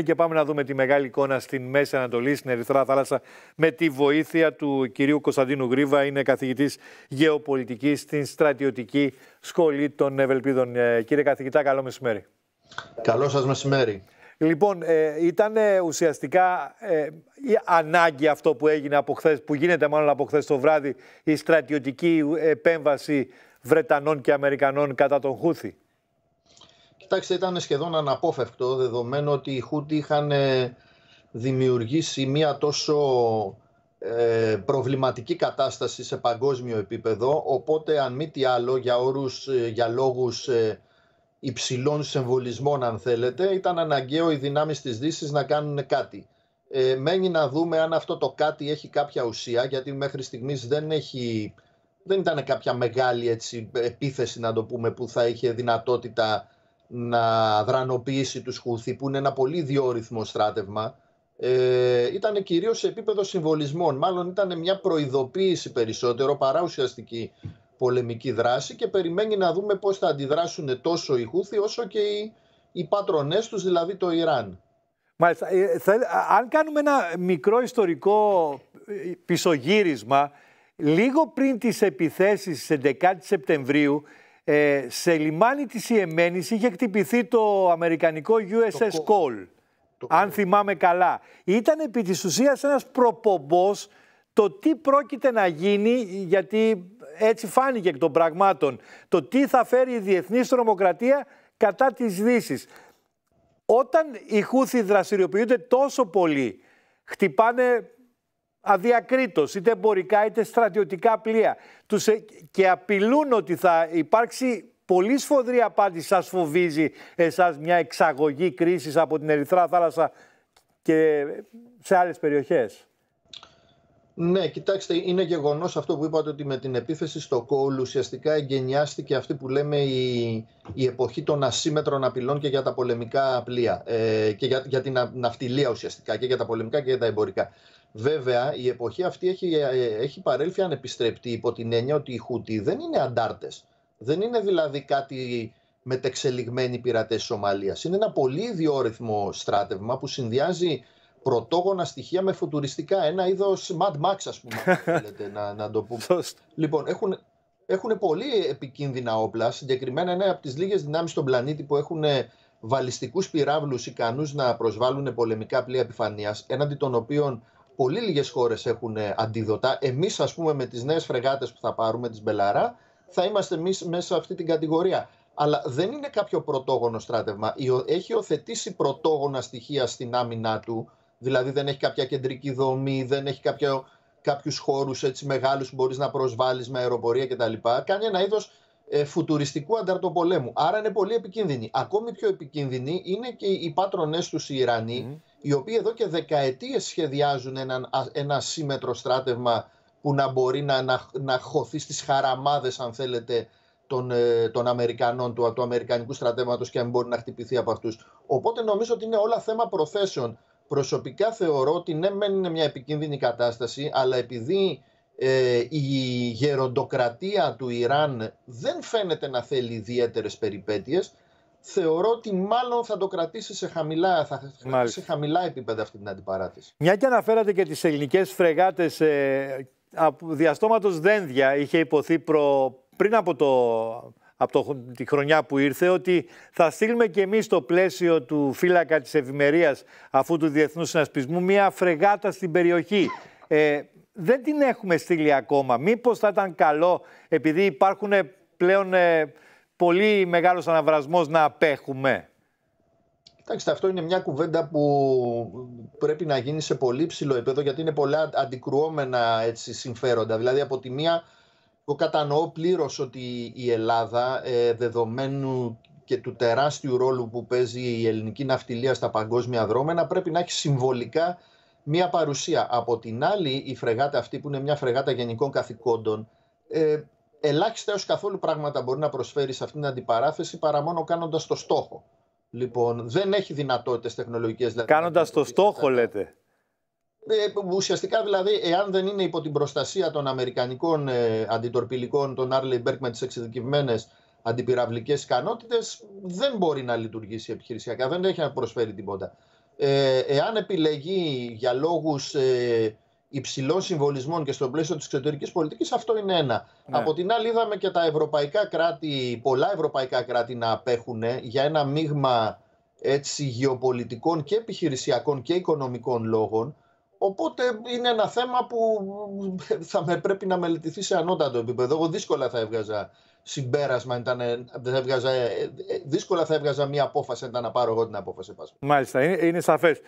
Ε, και πάμε να δούμε τη μεγάλη εικόνα στην Μέση Ανατολή, στην Ερυθρά Θάλασσα, με τη βοήθεια του κυρίου Κωνσταντίνου Γρίβα. Είναι καθηγητής γεωπολιτικής στην στρατιωτική σχολή των Ευελπίδων. Ε, κύριε καθηγητά, καλό μεσημέρι. Καλό σας μεσημέρι. Λοιπόν, ε, ήταν ε, ουσιαστικά η ανάγκη αυτό που έγινε από χθες, που γίνεται μάλλον από χθες το βράδυ, η στρατιωτική επέμβαση Βρετανών και Αμερικανών κατά τον Χούθη. Κοιτάξτε, ήταν σχεδόν αναπόφευκτο δεδομένου ότι οι Χούτι είχαν ε, δημιουργήσει μια τόσο ε, προβληματική κατάσταση σε παγκόσμιο επίπεδο οπότε αν μη τι άλλο για, όρους, ε, για λόγους υψηλών συμβολισμών αν θέλετε ήταν αναγκαίο οι δυνάμεις της δύσης να κάνουν κάτι. μένει να δούμε αν αυτό το κάτι έχει κάποια ουσία γιατί μέχρι στιγμής δεν Δεν ήταν κάποια μεγάλη επίθεση, να το πούμε, που θα είχε δυνατότητα να δρανοποιήσει τους Χούθη, που είναι ένα πολύ διόρυθμο στράτευμα, ε, ήταν κυρίως σε επίπεδο συμβολισμών. Μάλλον ήταν μια προειδοποίηση περισσότερο παρά ουσιαστική πολεμική δράση και περιμένει να δούμε πώς θα αντιδράσουν τόσο οι Χούθη όσο και οι, οι πατρονές τους, δηλαδή το Ιράν. Μάλιστα. Ε, ε, αν κάνουμε ένα μικρό ιστορικό ε, πισωγύρισμα, λίγο πριν τις επιθέσεις 11 Σεπτεμβρίου, ε, σε λιμάνι της Ιεμένης είχε χτυπηθεί το αμερικανικό USS Cole, το... αν θυμάμαι καλά. Ήταν επί της ουσίας ένας προπομπός το τι πρόκειται να γίνει, γιατί έτσι φάνηκε εκ των πραγμάτων, το τι θα φέρει η διεθνής τρομοκρατία κατά της δύσης. Όταν οι Χούθοι δραστηριοποιούνται τόσο πολύ, χτυπάνε αδιακρίτως, είτε εμπορικά είτε στρατιωτικά πλοία τους, ε, και απειλούν ότι θα υπάρξει πολύ σφοδρή απάντηση. Σας φοβίζει εσάς μια εξαγωγή κρίσης από την Ερυθρά θάλασσα και σε άλλες περιοχές. Ναι, κοιτάξτε, είναι γεγονός αυτό που είπατε ότι με την επίθεση στο κόλ ουσιαστικά εγκαινιάστηκε αυτή που λέμε η, η εποχή των ασύμετρων απειλών και για τα πολεμικά πλοία. Ε, και για, για την ναυτιλία ουσιαστικά, και για τα πολεμικά και για τα εμπορικά. Βέβαια, η εποχή αυτή έχει, ε, ε, έχει παρέλθει ανεπιστρεπτή υπό την έννοια ότι οι Χούτι δεν είναι αντάρτες. Δεν είναι δηλαδή κάτι μετεξελιγμένοι πειρατές της Σομαλίας. Είναι ένα πολύ ιδιόρυθμο στράτευμα που συνδυάζει πρωτόγωνα στοιχεία με φουτουριστικά. Ένα είδος Mad Max, ας πούμε, θέλετε να, να το πούμε. λοιπόν, έχουν, έχουν πολύ επικίνδυνα όπλα. Συγκεκριμένα είναι από τις λίγες δυνάμεις στον πλανήτη που έχουν ε, βαλιστικούς πυράβλους ικανούς να προσβάλλουν πολεμικά πλοία επιφανείας, έναντι των οποίων πολύ λίγες χώρες έχουν ε, αντίδοτα. Εμείς ας πούμε με τις νέες φρεγάτες που θα πάρουμε, τις Μπελαρά, θα είμαστε εμείς μέσα σε αυτή την κατηγορία. Αλλά δεν είναι κάποιο πρωτόγωνο στράτευμα. Έχει οθετήσει πρωτόγωνα στοιχεία στην άμυνά του, δηλαδή δεν έχει κάποια κεντρική δομή, δεν έχει κάποιο, κάποιους χώρους μεγάλους που μπορείς να προσβάλλεις με αεροπορία κτλ. Κάνει ένα είδος ε, φουτουριστικού ανταρτοπολέμου. Άρα είναι πολύ επικίνδυνη. Ακόμη πιο επικίνδυνη είναι και οι πάτρονές τους οι Ιρανοί, mm οι οποίοι εδώ και δεκαετίες σχεδιάζουν ένα, ένα σύμμετρο στράτευμα που να μπορεί να, να, χωθεί στις χαραμάδες αν θέλετε των, ε, των Αμερικανών, του, του Αμερικανικού στρατεύματος και αν μπορεί να χτυπηθεί από αυτούς. Οπότε νομίζω ότι είναι όλα θέμα προθέσεων. Προσωπικά θεωρώ ότι ναι μεν είναι μια επικίνδυνη κατάσταση αλλά επειδή ε, η γεροντοκρατία του Ιράν δεν φαίνεται να θέλει ιδιαίτερες περιπέτειες θεωρώ ότι μάλλον θα το κρατήσει σε χαμηλά, θα κρατήσει σε χαμηλά επίπεδα αυτή την αντιπαράθεση. Μια και αναφέρατε και τις ελληνικές φρεγάτες ε, διαστόματος δένδια, είχε υποθεί πριν από, το, από το, τη χρονιά που ήρθε ότι θα στείλουμε και εμείς στο πλαίσιο του φύλακα της ευημερίας αφού του Διεθνούς Συνασπισμού μια φρεγάτα στην περιοχή. Ε, δεν την έχουμε στείλει ακόμα. Μήπως θα ήταν καλό, επειδή υπάρχουν ε, πλέον ε, πολύ μεγάλος αναβρασμός να απέχουμε. Κοιτάξτε, αυτό είναι μια κουβέντα που πρέπει να γίνει σε πολύ ψηλό επίπεδο γιατί είναι πολλά αντικρουόμενα έτσι, συμφέροντα. Δηλαδή, από τη μία, το κατανοώ πλήρως ότι η Ελλάδα, ε, δεδομένου και του τεράστιου ρόλου που παίζει η ελληνική ναυτιλία στα παγκόσμια δρόμενα, πρέπει να έχει συμβολικά μία παρουσία. Από την άλλη, η φρεγάτα αυτή, που είναι μια φρεγάτα γενικών καθηκόντων, ε, ελάχιστα έως καθόλου πράγματα μπορεί να προσφέρει σε αυτήν την αντιπαράθεση παρά μόνο κάνοντας το στόχο. Λοιπόν, δεν έχει δυνατότητες τεχνολογικές. Δηλαδή, κάνοντας το στόχο λέτε. Ε, ουσιαστικά δηλαδή, εάν δεν είναι υπό την προστασία των αμερικανικών ε, αντιτορπιλικών, των Άρλεϊ Μπέρκ με τις εξειδικευμένες αντιπυραυλικές ικανότητες, δεν μπορεί να λειτουργήσει επιχειρησιακά, δεν έχει να προσφέρει τίποτα. Ε, εάν επιλεγεί για λόγους... Ε, υψηλών συμβολισμών και στο πλαίσιο της εξωτερικής πολιτικής, αυτό είναι ένα. Ναι. Από την άλλη, είδαμε και τα ευρωπαϊκά κράτη, πολλά ευρωπαϊκά κράτη να απέχουν για ένα μείγμα έτσι, γεωπολιτικών και επιχειρησιακών και οικονομικών λόγων. Οπότε είναι ένα θέμα που θα με, πρέπει να μελετηθεί σε ανώτατο επίπεδο. Εγώ δύσκολα θα έβγαζα συμπέρασμα, ήταν, ε, θα έβγαζα, ε, ε, δύσκολα θα έβγαζα μία απόφαση, ήταν να πάρω εγώ την απόφαση. Μάλιστα, είναι, είναι σαφές.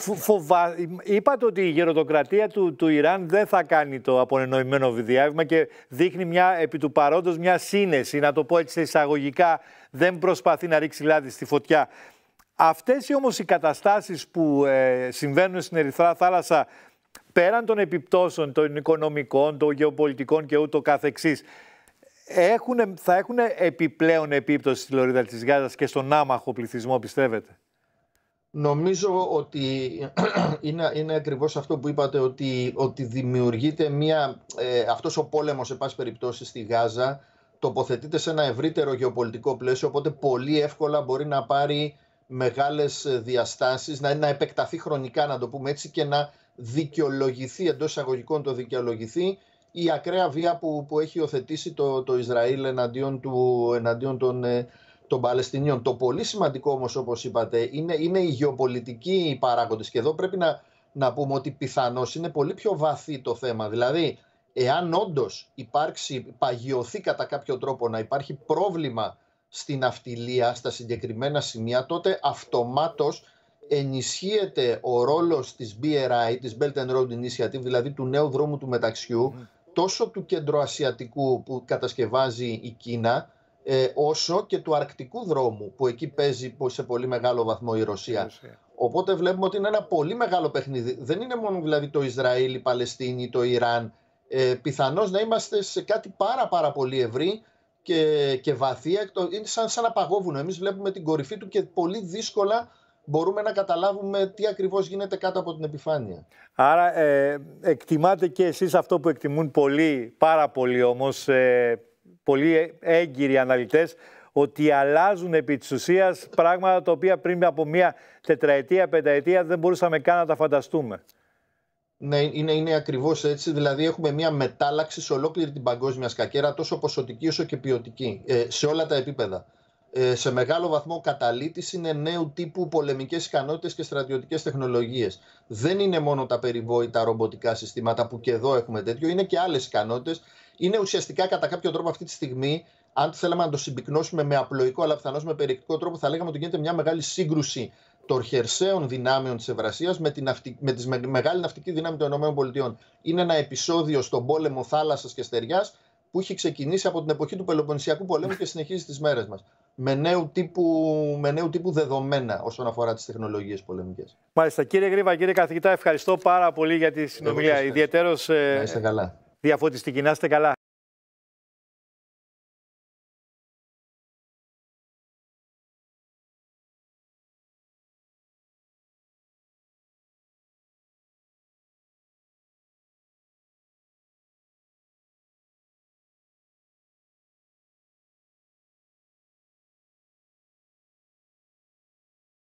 Φοβα... Είπατε ότι η γεροτοκρατία του, του Ιράν δεν θα κάνει το απονενοημένο βιδιάβημα και δείχνει μια, επί του παρόντος μια σύνεση, να το πω έτσι εισαγωγικά, δεν προσπαθεί να ρίξει λάδι στη φωτιά. Αυτές οι όμως οι καταστάσεις που ε, συμβαίνουν στην Ερυθρά Θάλασσα πέραν των επιπτώσεων των οικονομικών, των γεωπολιτικών και ούτω καθεξής έχουν, θα έχουν επιπλέον επίπτωση στη Λωρίδα της Γάζας και στον άμαχο πληθυσμό πιστεύετε. Νομίζω ότι είναι, είναι ακριβώς αυτό που είπατε ότι, ότι δημιουργείται μια, ε, αυτός ο πόλεμος σε πάση περιπτώσει στη Γάζα τοποθετείται σε ένα ευρύτερο γεωπολιτικό πλαίσιο οπότε πολύ εύκολα μπορεί να πάρει μεγάλες διαστάσεις να, να επεκταθεί χρονικά να το πούμε έτσι και να δικαιολογηθεί εντός εισαγωγικών το δικαιολογηθεί η ακραία βία που, που έχει υιοθετήσει το, το Ισραήλ εναντίον, του, των ε, των Παλαιστινίων. Το πολύ σημαντικό όμως όπως είπατε είναι, είναι οι γεωπολιτικοί παράγοντες και εδώ πρέπει να, να πούμε ότι πιθανώς είναι πολύ πιο βαθύ το θέμα. Δηλαδή εάν όντως υπάρξει, παγιωθεί κατά κάποιο τρόπο να υπάρχει πρόβλημα στην αυτιλία, στα συγκεκριμένα σημεία, τότε αυτομάτως ενισχύεται ο ρόλος της BRI, της Belt and Road Initiative, δηλαδή του νέου δρόμου του μεταξιού, τόσο του κεντροασιατικού που κατασκευάζει η Κίνα, ε, όσο και του αρκτικού δρόμου που εκεί παίζει σε πολύ μεγάλο βαθμό η Ρωσία. Οπότε βλέπουμε ότι είναι ένα πολύ μεγάλο παιχνίδι. Δεν είναι μόνο δηλαδή το Ισραήλ, η Παλαιστίνη, το Ιράν. Ε, πιθανώς να είμαστε σε κάτι πάρα πάρα πολύ ευρύ και, και βαθύ. Είναι σαν, σαν ένα παγόβουνο. Εμείς βλέπουμε την κορυφή του και πολύ δύσκολα μπορούμε να καταλάβουμε τι ακριβώς γίνεται κάτω από την επιφάνεια. Άρα ε, εκτιμάτε και εσείς αυτό που εκτιμούν πολύ, πάρα πολύ όμως, ε, πολύ έγκυροι αναλυτές ότι αλλάζουν επί της ουσίας πράγματα τα οποία πριν από μια τετραετία, πενταετία δεν μπορούσαμε καν να τα φανταστούμε. Ναι, είναι, είναι ακριβώς έτσι. Δηλαδή, έχουμε μια μετάλλαξη σε ολόκληρη την παγκόσμια σκακέρα, τόσο ποσοτική όσο και ποιοτική, ε, σε όλα τα επίπεδα. Ε, σε μεγάλο βαθμό καταλήτης είναι νέου τύπου πολεμικές ικανότητες και στρατιωτικές τεχνολογίες. Δεν είναι μόνο τα περιβόητα ρομποτικά συστήματα που και εδώ έχουμε τέτοιο, είναι και άλλες ικανότητες είναι ουσιαστικά κατά κάποιο τρόπο αυτή τη στιγμή, αν θέλαμε να το συμπυκνώσουμε με απλοϊκό αλλά πιθανώς με περιεκτικό τρόπο, θα λέγαμε ότι γίνεται μια μεγάλη σύγκρουση των χερσαίων δυνάμεων της Ευρασίας με, την με τη μεγάλη ναυτική δύναμη των ΗΠΑ. Είναι ένα επεισόδιο στον πόλεμο θάλασσας και στεριάς που έχει ξεκινήσει από την εποχή του Πελοποννησιακού πολέμου και συνεχίζει τι μέρες μας. Με νέου, τύπου, με τύπου δεδομένα όσον αφορά τις τεχνολογίες πολεμικές. Μάλιστα. Κύριε Γρήβα, κύριε καθηγητά, ευχαριστώ πάρα πολύ για τη συνομιλία. Ιδιαίτερω. Ε, να καλά. Διαφωτιστική, να είστε καλά.